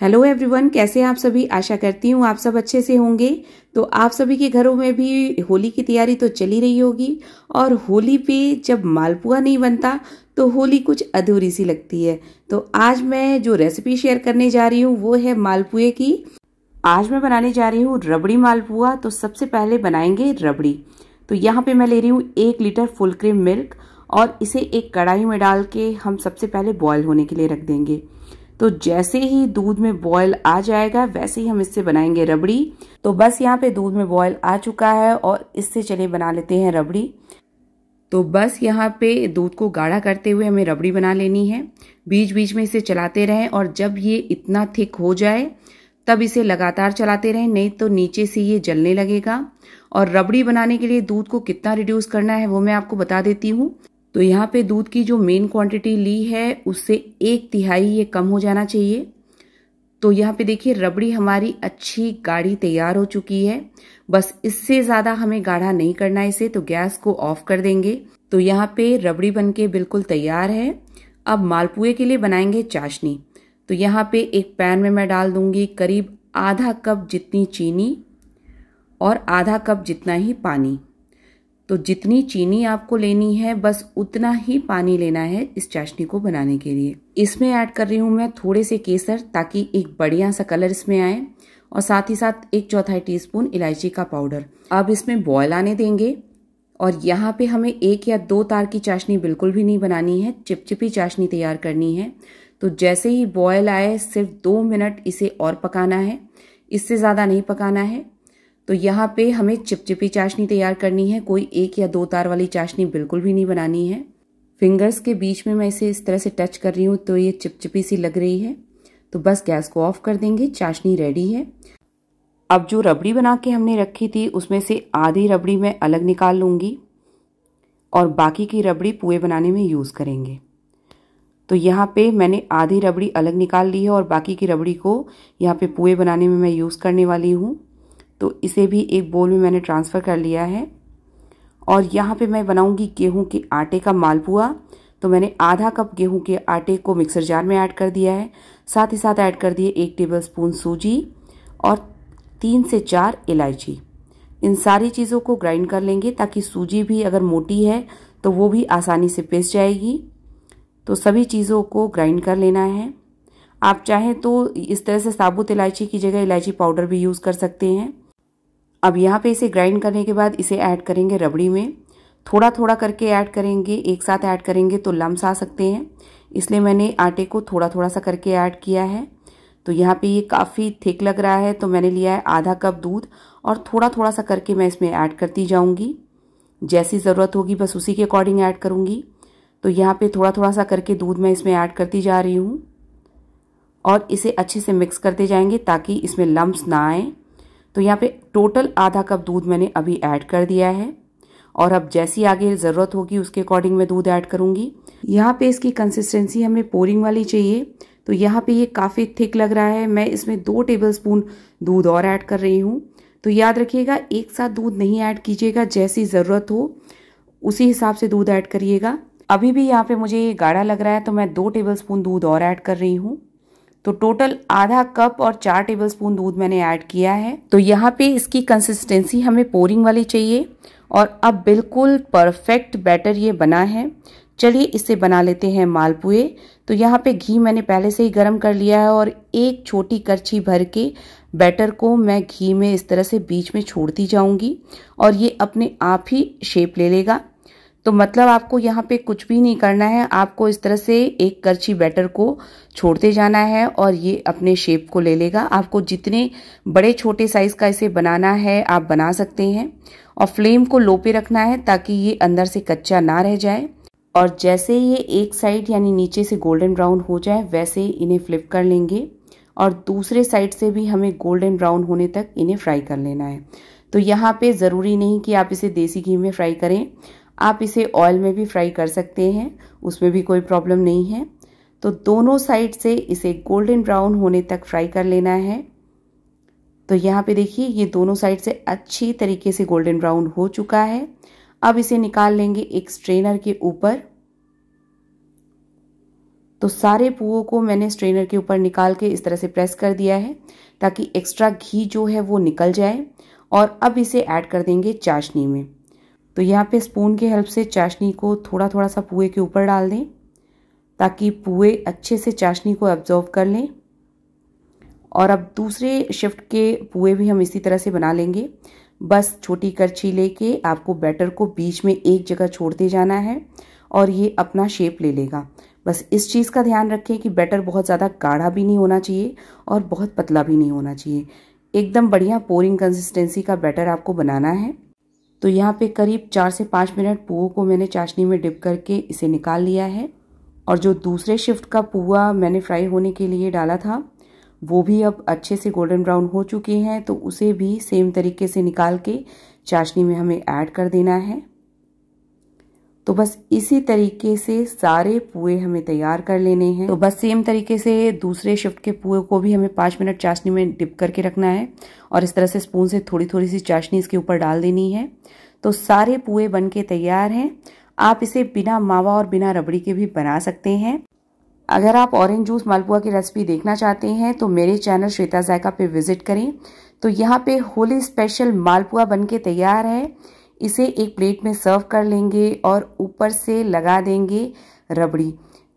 hello everyone कैसे आप सभी आशा करती हूँ आप सब अच्छे से होंगे तो आप सभी के घरों में भी होली की तैयारी तो चली रही होगी और होली पे जब मालपुआ नहीं बनता तो होली कुछ अधूरी सी लगती है तो आज मैं जो रेसिपी शेयर करने जा रही हूँ वो है मालपुए की आज मैं बनाने जा रही हूँ रबड़ी मालपुआ तो सबसे पहले बनाएंगे रबड़ी तो यहाँ पर मैं ले रही हूँ एक लीटर फुल क्रीम मिल्क और इसे एक कढ़ाई में डाल के हम सबसे पहले बॉयल होने के लिए रख देंगे तो जैसे ही दूध में बॉयल आ जाएगा वैसे ही हम इससे बनाएंगे रबड़ी तो बस यहाँ पे दूध में बॉयल आ चुका है और इससे चलिए बना लेते हैं रबड़ी तो बस यहाँ पे दूध को गाढ़ा करते हुए हमें रबड़ी बना लेनी है बीच बीच में इसे चलाते रहें और जब ये इतना थिक हो जाए तब इसे लगातार चलाते रहें नहीं तो नीचे से ये जलने लगेगा और रबड़ी बनाने के लिए दूध को कितना रिड्यूस करना है वो मैं आपको बता देती हूँ तो यहाँ पे दूध की जो मेन क्वांटिटी ली है उससे एक तिहाई ये कम हो जाना चाहिए तो यहाँ पे देखिए रबड़ी हमारी अच्छी गाढ़ी तैयार हो चुकी है बस इससे ज़्यादा हमें गाढ़ा नहीं करना है इसे तो गैस को ऑफ कर देंगे तो यहाँ पे रबड़ी बनके बिल्कुल तैयार है अब मालपुए के लिए बनाएंगे चाशनी तो यहाँ पे एक पैन में मैं डाल दूंगी करीब आधा कप जितनी चीनी और आधा कप जितना ही पानी तो जितनी चीनी आपको लेनी है बस उतना ही पानी लेना है इस चाशनी को बनाने के लिए इसमें ऐड कर रही हूँ मैं थोड़े से केसर ताकि एक बढ़िया सा कलर इसमें आए और साथ ही साथ एक चौथाई टीस्पून इलायची का पाउडर अब इसमें बॉयल आने देंगे और यहाँ पे हमें एक या दो तार की चाशनी बिल्कुल भी नहीं बनानी है चिपचिपी चाशनी तैयार करनी है तो जैसे ही बॉयल आए सिर्फ दो मिनट इसे और पकाना है इससे ज़्यादा नहीं पकाना है तो यहाँ पे हमें चिपचिपी चाशनी तैयार करनी है कोई एक या दो तार वाली चाशनी बिल्कुल भी नहीं बनानी है फिंगर्स के बीच में मैं इसे इस तरह से टच कर रही हूँ तो ये चिपचिपी सी लग रही है तो बस गैस को ऑफ कर देंगे चाशनी रेडी है अब जो रबड़ी बना के हमने रखी थी उसमें से आधी रबड़ी मैं अलग निकाल लूँगी और बाकी की रबड़ी पुए बनाने में यूज़ करेंगे तो यहाँ पे मैंने आधी रबड़ी अलग निकाल ली है और बाकी की रबड़ी को यहाँ पे पुए बनाने में मैं यूज़ करने वाली हूँ तो इसे भी एक बोल में मैंने ट्रांसफ़र कर लिया है और यहाँ पे मैं बनाऊँगी गेहूँ के आटे का मालपुआ तो मैंने आधा कप गेहूँ के आटे को मिक्सर जार में ऐड कर दिया है साथ ही साथ ऐड कर दिए एक टेबल स्पून सूजी और तीन से चार इलायची इन सारी चीज़ों को ग्राइंड कर लेंगे ताकि सूजी भी अगर मोटी है तो वो भी आसानी से पिस जाएगी तो सभी चीज़ों को ग्राइंड कर लेना है आप चाहें तो इस तरह से साबुत इलायची की जगह इलायची पाउडर भी यूज़ कर सकते हैं अब यहाँ पे इसे ग्राइंड करने के बाद इसे ऐड करेंगे रबड़ी में थोड़ा थोड़ा करके ऐड करेंगे एक साथ ऐड करेंगे तो लम्स आ सकते हैं इसलिए मैंने आटे को थोड़ा थोड़ा सा करके ऐड किया है तो यहाँ पे ये काफ़ी थिक लग रहा है तो मैंने लिया है आधा कप दूध और थोड़ा थोड़ा सा करके मैं इसमें ऐड करती जाऊँगी जैसी ज़रूरत होगी बस उसी के अकॉर्डिंग ऐड करूँगी तो यहाँ पर थोड़ा थोड़ा सा करके दूध मैं इसमें ऐड करती जा रही हूँ और इसे अच्छे से मिक्स करते जाएंगे ताकि इसमें लम्ब ना आएँ तो यहाँ पे टोटल आधा कप दूध मैंने अभी ऐड कर दिया है और अब जैसी आगे ज़रूरत होगी उसके अकॉर्डिंग मैं दूध ऐड करूँगी यहाँ पे इसकी कंसिस्टेंसी हमें पोरिंग वाली चाहिए तो यहाँ पे ये काफ़ी थिक लग रहा है मैं इसमें दो टेबल स्पून दूध और ऐड कर रही हूँ तो याद रखिएगा एक साथ दूध नहीं ऐड कीजिएगा जैसी ज़रूरत हो उसी हिसाब से दूध ऐड करिएगा अभी भी यहाँ पे मुझे ये गाढ़ा लग रहा है तो मैं दो टेबल स्पून दूध और ऐड कर रही हूँ तो टोटल आधा कप और चार टेबलस्पून दूध मैंने ऐड किया है तो यहाँ पे इसकी कंसिस्टेंसी हमें पोरिंग वाली चाहिए और अब बिल्कुल परफेक्ट बैटर ये बना है चलिए इसे बना लेते हैं मालपुए तो यहाँ पे घी मैंने पहले से ही गर्म कर लिया है और एक छोटी करछी भर के बैटर को मैं घी में इस तरह से बीच में छोड़ती जाऊंगी और ये अपने आप ही शेप ले लेगा तो मतलब आपको यहाँ पे कुछ भी नहीं करना है आपको इस तरह से एक करछी बैटर को छोड़ते जाना है और ये अपने शेप को ले लेगा आपको जितने बड़े छोटे साइज़ का इसे बनाना है आप बना सकते हैं और फ्लेम को लो पे रखना है ताकि ये अंदर से कच्चा ना रह जाए और जैसे ये एक साइड यानी नीचे से गोल्डन ब्राउन हो जाए वैसे इन्हें फ्लिप कर लेंगे और दूसरे साइड से भी हमें गोल्डन ब्राउन होने तक इन्हें फ्राई कर लेना है तो यहाँ पे ज़रूरी नहीं कि आप इसे देसी घी में फ्राई करें आप इसे ऑयल में भी फ्राई कर सकते हैं उसमें भी कोई प्रॉब्लम नहीं है तो दोनों साइड से इसे गोल्डन ब्राउन होने तक फ्राई कर लेना है तो यहाँ पे देखिए ये दोनों साइड से अच्छी तरीके से गोल्डन ब्राउन हो चुका है अब इसे निकाल लेंगे एक स्ट्रेनर के ऊपर तो सारे पुओं को मैंने स्ट्रेनर के ऊपर निकाल के इस तरह से प्रेस कर दिया है ताकि एक्स्ट्रा घी जो है वो निकल जाए और अब इसे ऐड कर देंगे चाशनी में तो यहाँ पे स्पून की हेल्प से चाशनी को थोड़ा थोड़ा सा पुए के ऊपर डाल दें ताकि पुए अच्छे से चाशनी को एब्जॉर्व कर लें और अब दूसरे शिफ्ट के पुए भी हम इसी तरह से बना लेंगे बस छोटी करछी लेके आपको बैटर को बीच में एक जगह छोड़ते जाना है और ये अपना शेप ले लेगा बस इस चीज़ का ध्यान रखें कि बैटर बहुत ज़्यादा गाढ़ा भी नहीं होना चाहिए और बहुत पतला भी नहीं होना चाहिए एकदम बढ़िया पोरिंग कंसिस्टेंसी का बैटर आपको बनाना है तो यहाँ पे करीब चार से पाँच मिनट पुओ को मैंने चाशनी में डिप करके इसे निकाल लिया है और जो दूसरे शिफ्ट का पुआ मैंने फ्राई होने के लिए डाला था वो भी अब अच्छे से गोल्डन ब्राउन हो चुके हैं तो उसे भी सेम तरीके से निकाल के चाशनी में हमें ऐड कर देना है तो बस इसी तरीके से सारे पुए हमें तैयार कर लेने हैं तो बस सेम तरीके से दूसरे शिफ्ट के पुए को भी हमें पाँच मिनट चाशनी में डिप करके रखना है और इस तरह से स्पून से थोड़ी थोड़ी सी चाशनी इसके ऊपर डाल देनी है तो सारे पुए बन के तैयार हैं आप इसे बिना मावा और बिना रबड़ी के भी बना सकते हैं अगर आप ऑरेंज जूस मालपुआ की रेसिपी देखना चाहते हैं तो मेरे चैनल श्वेता जायका पे विजिट करें तो यहाँ पे होली स्पेशल मालपुआ बनके तैयार है इसे एक प्लेट में सर्व कर लेंगे और ऊपर से लगा देंगे रबड़ी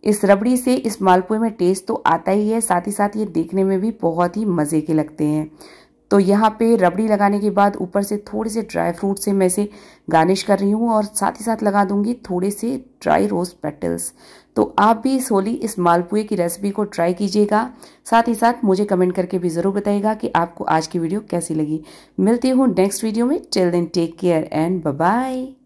इस रबड़ी से इस मालपुए में टेस्ट तो आता ही है साथ ही साथ ये देखने में भी बहुत ही मज़े के लगते हैं तो यहाँ पे रबड़ी लगाने के बाद ऊपर से थोड़े से ड्राई फ्रूट से मैं इसे गार्निश कर रही हूँ और साथ ही साथ लगा दूँगी थोड़े से ड्राई रोज़ पेटल्स तो आप भी इस होली इस मालपुए की रेसिपी को ट्राई कीजिएगा साथ ही साथ मुझे कमेंट करके भी ज़रूर बताइएगा कि आपको आज की वीडियो कैसी लगी मिलती हूँ नेक्स्ट वीडियो में till then take care and bye